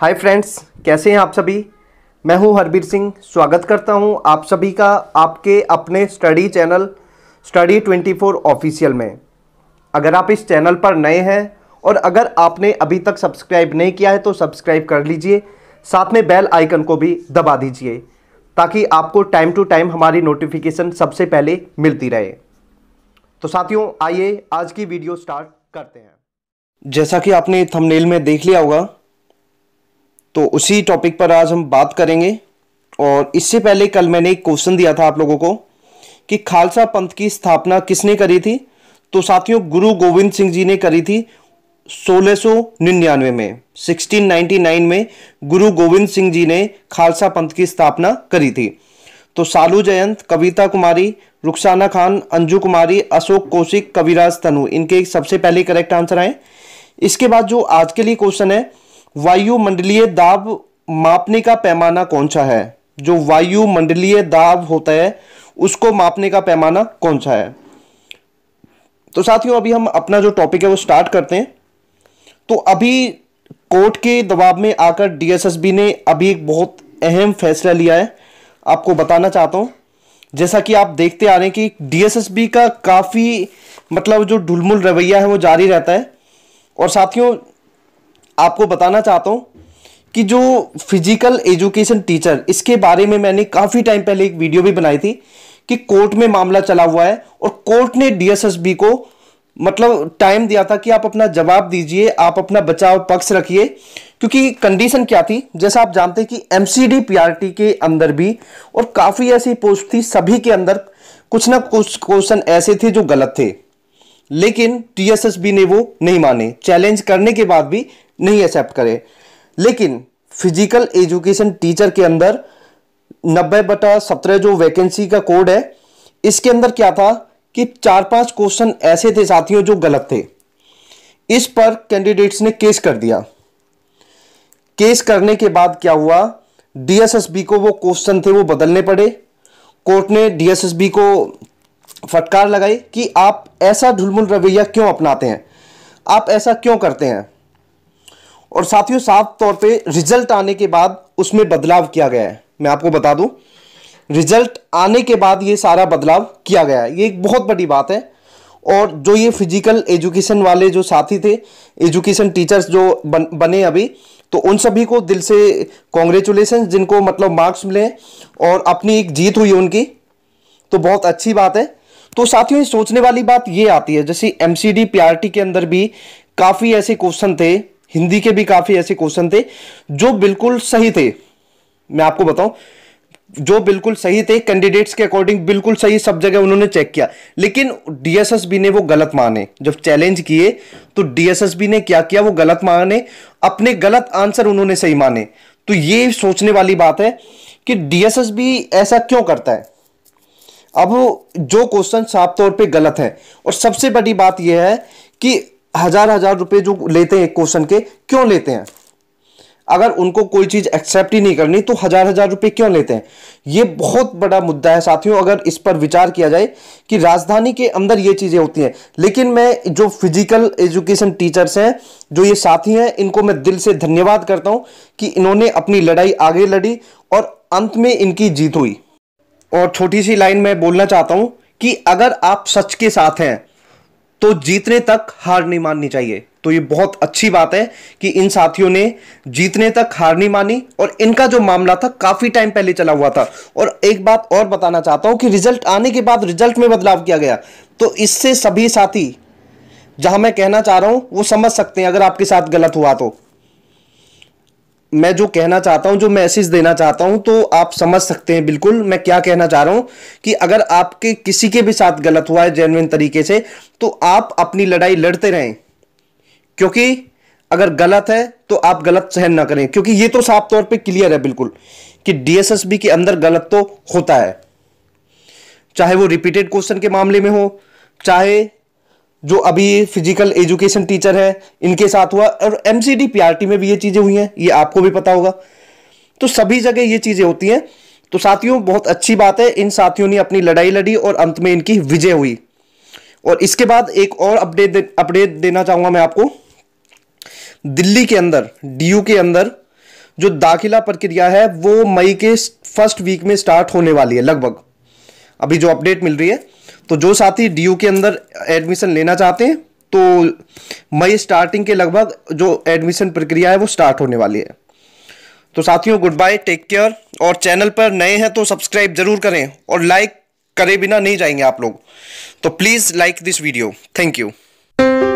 hi friends कैसे हैं आप सभी मैं हूं हरबीर सिंह स्वागत करता हूं आप सभी का आपके अपने स्टडी चैनल स्टडी 24 ऑफिशियल में अगर आप इस चैनल पर नए हैं और अगर आपने अभी तक सब्सक्राइब नहीं किया है तो सब्सक्राइब कर लीजिए साथ में बेल आइकन को भी दबा दीजिए ताकि आपको टाइम टू टाइम हमारी नोटिफिकेशन सबसे पहले मिलती रहे तो साथियों आइए आज की वीडियो स्टार्ट करते हैं जैसा कि आपने थंबनेल में देख लिया होगा तो उसी टॉपिक पर आज हम बात करेंगे और इससे पहले कल मैंने एक क्वेश्चन दिया था आप लोगों को कि खालसा पंथ की स्थापना किसने करी थी तो साथियों गुरु गोविंद सिंह जी ने करी थी 1699 में 1699 में गुरु गोविंद सिंह जी ने खालसा पंथ की स्थापना करी थी तो सालू जयंत कविता कुमारी रुखसाना खान अंजू कुमारी अशोक कौशिक कविराज तनु इनके सबसे पहले करेक्ट आंसर आए इसके बाद जो आज के लिए क्वेश्चन है वायुमंडलीय दाब मापने का पैमाना कौन सा है जो वायुमंडलीय दाब होता है उसको मापने का पैमाना कौन सा है तो साथियों अभी हम अपना जो टॉपिक है वो स्टार्ट करते हैं तो अभी कोर्ट के दबाव में आकर डीएसएसबी ने अभी एक बहुत अहम फैसला लिया है आपको बताना चाहता हूँ जैसा कि आप देखते आ रहे हैं कि डीएसएसबी का काफ़ी मतलब जो ढुलमुल रवैया है वो जारी रहता है और साथियों आपको बताना चाहता हूँ कि जो फिजिकल एजुकेशन टीचर इसके बारे में मैंने काफ़ी टाइम पहले एक वीडियो भी बनाई थी कि कोर्ट में मामला चला हुआ है और कोर्ट ने डीएसएसबी को मतलब टाइम दिया था कि आप अपना जवाब दीजिए आप अपना बचाव पक्ष रखिए क्योंकि कंडीशन क्या थी जैसा आप जानते हैं कि एम सी के अंदर भी और काफ़ी ऐसी पोस्ट थी सभी के अंदर कुछ ना कुछ क्वेश्चन ऐसे थे जो गलत थे लेकिन टीएसएसबी ने वो नहीं माने चैलेंज करने के बाद भी नहीं एक्सेप्ट करे लेकिन फिजिकल एजुकेशन टीचर के अंदर नब्बे बटा सत्रह जो वैकेंसी का कोड है इसके अंदर क्या था कि चार पांच क्वेश्चन ऐसे थे साथियों जो गलत थे इस पर कैंडिडेट्स ने केस कर दिया केस करने के बाद क्या हुआ डीएसएसबी को वो क्वेश्चन थे वो बदलने पड़े कोर्ट ने डीएसएसबी को फटकार लगाई कि आप ऐसा ढुलमुल रवैया क्यों अपनाते हैं आप ऐसा क्यों करते हैं और साथियों साफ तौर पे रिजल्ट आने के बाद उसमें बदलाव किया गया है मैं आपको बता दूं रिजल्ट आने के बाद ये सारा बदलाव किया गया है ये एक बहुत बड़ी बात है और जो ये फिजिकल एजुकेशन वाले जो साथी थे एजुकेशन टीचर्स जो बन, बने अभी तो उन सभी को दिल से कॉन्ग्रेचुलेसन जिनको मतलब मार्क्स मिले और अपनी एक जीत हुई उनकी तो बहुत अच्छी बात है तो साथियों सोचने वाली बात ये आती है जैसे एम सी के अंदर भी काफी ऐसे क्वेश्चन थे हिंदी के भी काफी ऐसे क्वेश्चन थे जो बिल्कुल सही थे मैं आपको बताऊं जो बिल्कुल सही थे कैंडिडेट्स के अकॉर्डिंग बिल्कुल सही सब जगह उन्होंने चेक किया लेकिन डीएसएसबी ने वो गलत माने जब चैलेंज किए तो डीएसएसबी ने क्या किया वो गलत माने अपने गलत आंसर उन्होंने सही माने तो ये सोचने वाली बात है कि डीएसएसबी ऐसा क्यों करता है अब जो क्वेश्चन साफ तौर पे गलत है और सबसे बड़ी बात यह है कि हजार हजार रुपए जो लेते हैं क्वेश्चन के क्यों लेते हैं अगर उनको कोई चीज़ एक्सेप्ट ही नहीं करनी तो हजार हजार रुपए क्यों लेते हैं ये बहुत बड़ा मुद्दा है साथियों अगर इस पर विचार किया जाए कि राजधानी के अंदर ये चीज़ें होती हैं लेकिन मैं जो फिजिकल एजुकेशन टीचर्स हैं जो ये साथी हैं इनको मैं दिल से धन्यवाद करता हूँ कि इन्होंने अपनी लड़ाई आगे लड़ी और अंत में इनकी जीत हुई और छोटी सी लाइन में बोलना चाहता हूं कि अगर आप सच के साथ हैं तो जीतने तक हार नहीं माननी चाहिए तो ये बहुत अच्छी बात है कि इन साथियों ने जीतने तक हार नहीं मानी और इनका जो मामला था काफ़ी टाइम पहले चला हुआ था और एक बात और बताना चाहता हूँ कि रिजल्ट आने के बाद रिजल्ट में बदलाव किया गया तो इससे सभी साथी जहां मैं कहना चाह रहा हूं वो समझ सकते हैं अगर आपके साथ गलत हुआ तो मैं जो कहना चाहता हूँ जो मैसेज देना चाहता हूँ तो आप समझ सकते हैं बिल्कुल मैं क्या कहना चाह रहा हूँ कि अगर आपके किसी के भी साथ गलत हुआ है जेनविन तरीके से तो आप अपनी लड़ाई लड़ते रहें क्योंकि अगर गलत है तो आप गलत सहन ना करें क्योंकि ये तो साफ तौर पे क्लियर है बिल्कुल कि डीएसएसबी के अंदर गलत तो होता है चाहे वो रिपीटेड क्वेश्चन के मामले में हो चाहे जो अभी फिजिकल एजुकेशन टीचर है इनके साथ हुआ और एम सी में भी ये चीज़ें हुई हैं ये आपको भी पता होगा तो सभी जगह ये चीज़ें होती हैं तो साथियों बहुत अच्छी बात है इन साथियों ने अपनी लड़ाई लड़ी और अंत में इनकी विजय हुई और इसके बाद एक और अपडेट दे, अपडेट देना चाहूंगा मैं आपको दिल्ली के अंदर डी के अंदर जो दाखिला प्रक्रिया है वो मई के फर्स्ट वीक में स्टार्ट होने वाली है लगभग अभी जो अपडेट मिल रही है तो जो साथी डी के अंदर एडमिशन लेना चाहते हैं तो मई स्टार्टिंग के लगभग जो एडमिशन प्रक्रिया है वो स्टार्ट होने वाली है तो साथियों गुड बाय टेक केयर और चैनल पर नए हैं तो सब्सक्राइब जरूर करें और लाइक करे बिना नहीं जाएंगे आप लोग तो please like this video thank you